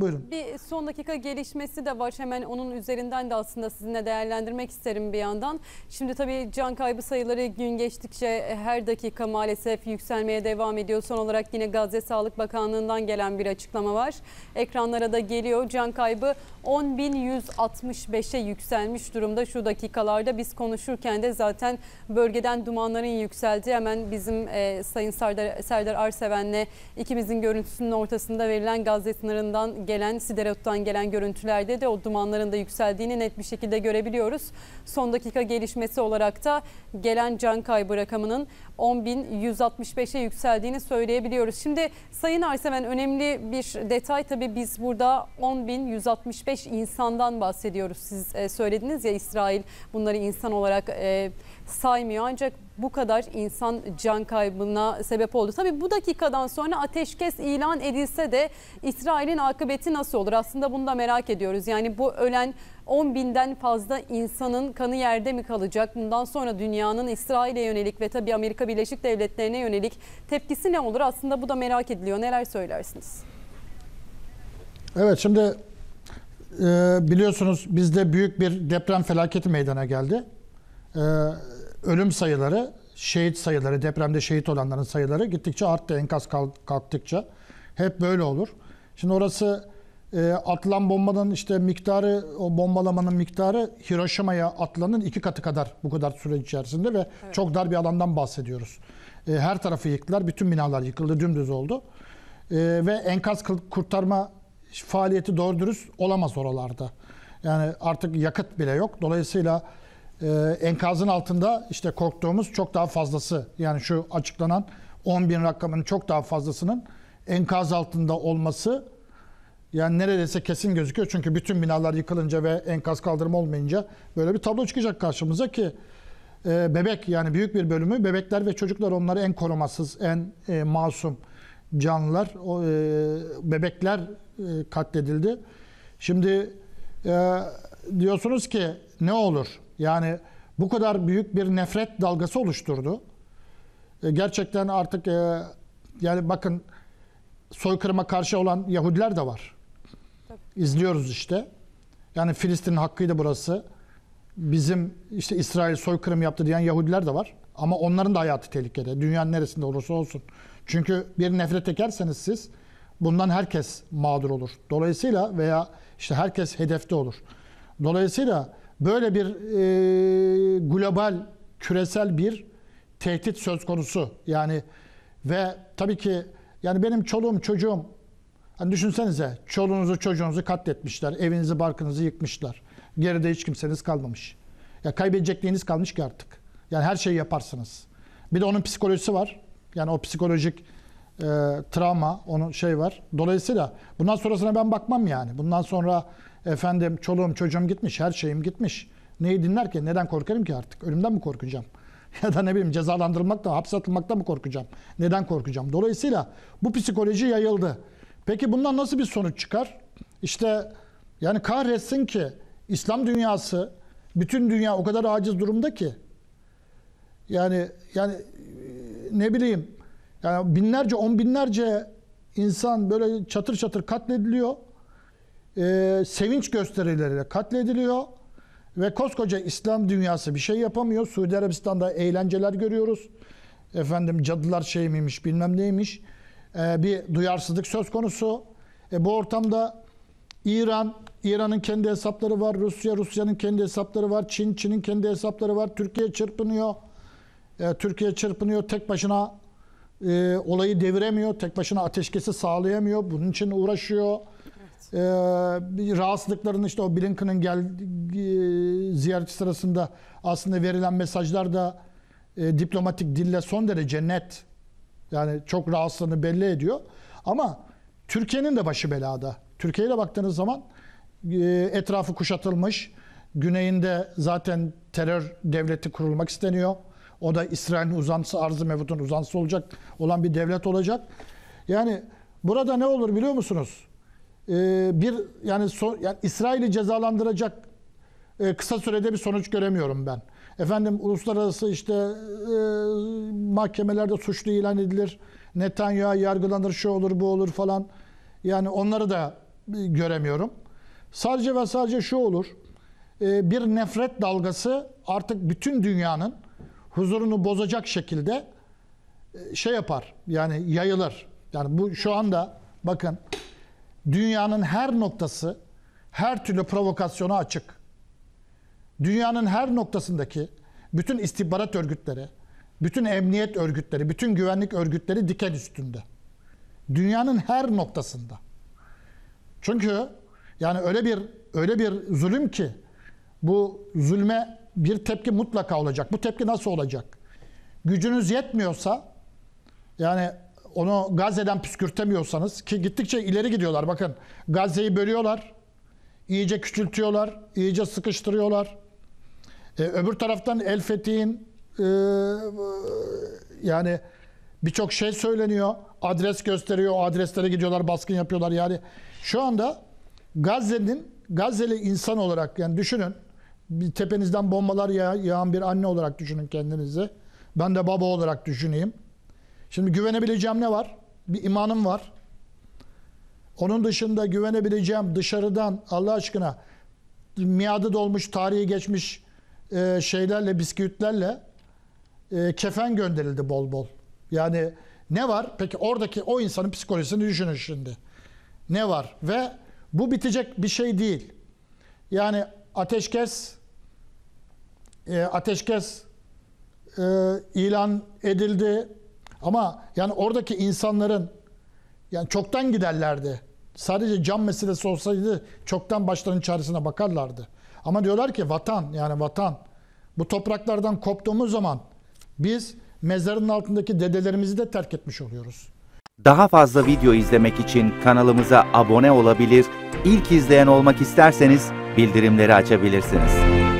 Buyurun. Bir son dakika gelişmesi de var. Hemen onun üzerinden de aslında sizinle değerlendirmek isterim bir yandan. Şimdi tabii can kaybı sayıları gün geçtikçe her dakika maalesef yükselmeye devam ediyor. Son olarak yine Gazze Sağlık Bakanlığı'ndan gelen bir açıklama var. Ekranlara da geliyor. Can kaybı 10.165'e yükselmiş durumda. Şu dakikalarda biz konuşurken de zaten bölgeden dumanların yükseldiği hemen bizim e, Sayın Serdar, Serdar Arseven'le ikimizin görüntüsünün ortasında verilen Gazze sınırından gelen Siderot'tan gelen görüntülerde de o dumanların da yükseldiğini net bir şekilde görebiliyoruz. Son dakika gelişmesi olarak da gelen can kaybı rakamının 10.165'e yükseldiğini söyleyebiliyoruz. Şimdi Sayın Arseven önemli bir detay tabii biz burada 10.165 insandan bahsediyoruz. Siz e, söylediniz ya İsrail bunları insan olarak e, saymıyor ancak bu kadar insan can kaybına sebep oldu. Tabi bu dakikadan sonra ateşkes ilan edilse de İsrail'in akıbeti nasıl olur? Aslında bunu da merak ediyoruz. Yani bu ölen 10 binden fazla insanın kanı yerde mi kalacak? Bundan sonra dünyanın İsrail'e yönelik ve tabii Amerika Birleşik Devletleri'ne yönelik tepkisi ne olur? Aslında bu da merak ediliyor. Neler söylersiniz? Evet şimdi e, biliyorsunuz bizde büyük bir deprem felaketi meydana geldi. E, ölüm sayıları, şehit sayıları, depremde şehit olanların sayıları gittikçe arttı enkaz kalktıkça. Hep böyle olur. Şimdi orası e, atılan bombanın işte miktarı, o bombalamanın miktarı Hiroşima'ya atılanın iki katı kadar bu kadar süre içerisinde ve evet. çok dar bir alandan bahsediyoruz. E, her tarafı yıktılar, bütün binalar yıkıldı, dümdüz oldu. E, ve enkaz kurtarma faaliyeti doğru dürüst olamaz oralarda. Yani artık yakıt bile yok. Dolayısıyla e, enkazın altında işte korktuğumuz çok daha fazlası yani şu açıklanan 10 bin rakamının çok daha fazlasının enkaz altında olması yani neredeyse kesin gözüküyor. Çünkü bütün binalar yıkılınca ve enkaz kaldırma olmayınca böyle bir tablo çıkacak karşımıza ki e, bebek yani büyük bir bölümü bebekler ve çocuklar onları en korumasız, en e, masum canlılar, o, e, bebekler e, katledildi. Şimdi e, diyorsunuz ki ne olur? Yani bu kadar büyük bir nefret dalgası oluşturdu. E, gerçekten artık e, yani bakın soykırıma karşı olan Yahudiler de var. İzliyoruz işte. Yani Filistin'in hakkıydı burası. Bizim işte İsrail soykırım yaptı diyen Yahudiler de var. Ama onların da hayatı tehlikede. Dünyanın neresinde olursa olsun. Çünkü bir nefret ekerseniz siz bundan herkes mağdur olur. Dolayısıyla veya işte herkes hedefte olur. Dolayısıyla böyle bir e, global, küresel bir tehdit söz konusu. Yani ve tabii ki yani benim çoluğum çocuğum hani düşünsenize çoluğunuzu çocuğunuzu katletmişler. Evinizi barkınızı yıkmışlar. Geride hiç kimseniz kalmamış. Ya kaybedecek kalmış ki artık. Yani her şeyi yaparsınız. Bir de onun psikolojisi var. Yani o psikolojik e, travma, onun şey var. Dolayısıyla bundan sonrasına ben bakmam yani. Bundan sonra Efendim çoluğum çocuğum gitmiş, her şeyim gitmiş. Neyi dinler ki? Neden korkarım ki artık? Ölümden mi korkacağım? ya da ne bileyim cezalandırılmakta, hapse atılmakta mı korkacağım? Neden korkacağım? Dolayısıyla bu psikoloji yayıldı. Peki bundan nasıl bir sonuç çıkar? İşte yani kahretsin ki İslam dünyası, bütün dünya o kadar aciz durumda ki. Yani yani ne bileyim yani binlerce, on binlerce insan böyle çatır çatır katlediliyor e, sevinç gösterileriyle katlediliyor. Ve koskoca İslam dünyası bir şey yapamıyor. Suudi Arabistan'da eğlenceler görüyoruz. Efendim cadılar şey miymiş bilmem neymiş. E, bir duyarsızlık söz konusu. E, bu ortamda İran, İran'ın kendi hesapları var. Rusya, Rusya'nın kendi hesapları var. Çin, Çin'in kendi hesapları var. Türkiye çırpınıyor. E, Türkiye çırpınıyor. Tek başına e, olayı deviremiyor. Tek başına ateşkesi sağlayamıyor. Bunun için uğraşıyor. Ee, rahatsızlıkların işte o Blinken'ın gel e, ziyareti sırasında aslında verilen mesajlar da e, diplomatik dille son derece net. Yani çok rahatsızlığını belli ediyor. Ama Türkiye'nin de başı belada. Türkiye'ye de baktığınız zaman e, etrafı kuşatılmış. Güneyinde zaten terör devleti kurulmak isteniyor. O da İsrail'in uzantısı, arzı mevutun uzantısı olacak olan bir devlet olacak. Yani burada ne olur biliyor musunuz? e, bir yani, so, yani İsrail'i cezalandıracak e, kısa sürede bir sonuç göremiyorum ben. Efendim uluslararası işte e, mahkemelerde suçlu ilan edilir. Netanyahu yargılanır, şu olur, bu olur falan. Yani onları da e, göremiyorum. Sadece ve sadece şu olur. E, bir nefret dalgası artık bütün dünyanın huzurunu bozacak şekilde e, şey yapar. Yani yayılır. Yani bu şu anda bakın Dünyanın her noktası her türlü provokasyona açık. Dünyanın her noktasındaki bütün istihbarat örgütleri, bütün emniyet örgütleri, bütün güvenlik örgütleri diken üstünde. Dünyanın her noktasında. Çünkü yani öyle bir öyle bir zulüm ki bu zulme bir tepki mutlaka olacak. Bu tepki nasıl olacak? Gücünüz yetmiyorsa yani onu Gazze'den püskürtemiyorsanız ki gittikçe ileri gidiyorlar bakın. Gazze'yi bölüyorlar. iyice küçültüyorlar, iyice sıkıştırıyorlar. Ee, öbür taraftan El Fethi'nin e, yani birçok şey söyleniyor. Adres gösteriyor. O adreslere gidiyorlar, baskın yapıyorlar. Yani şu anda Gazze'nin Gazze'li insan olarak yani düşünün bir tepenizden bombalar yağan bir anne olarak düşünün kendinizi. Ben de baba olarak düşüneyim. Şimdi güvenebileceğim ne var? Bir imanım var. Onun dışında güvenebileceğim dışarıdan Allah aşkına miadı dolmuş, tarihi geçmiş e, şeylerle, bisküvitlerle e, kefen gönderildi bol bol. Yani ne var? Peki oradaki o insanın psikolojisini düşünün şimdi. Ne var? Ve bu bitecek bir şey değil. Yani ateşkes e, ateşkes e, ilan edildi. Ama yani oradaki insanların yani çoktan giderlerdi. Sadece can meselesi olsaydı çoktan başlarının çaresine bakarlardı. Ama diyorlar ki vatan yani vatan. Bu topraklardan koptuğumuz zaman biz mezarın altındaki dedelerimizi de terk etmiş oluyoruz. Daha fazla video izlemek için kanalımıza abone olabilir, ilk izleyen olmak isterseniz bildirimleri açabilirsiniz.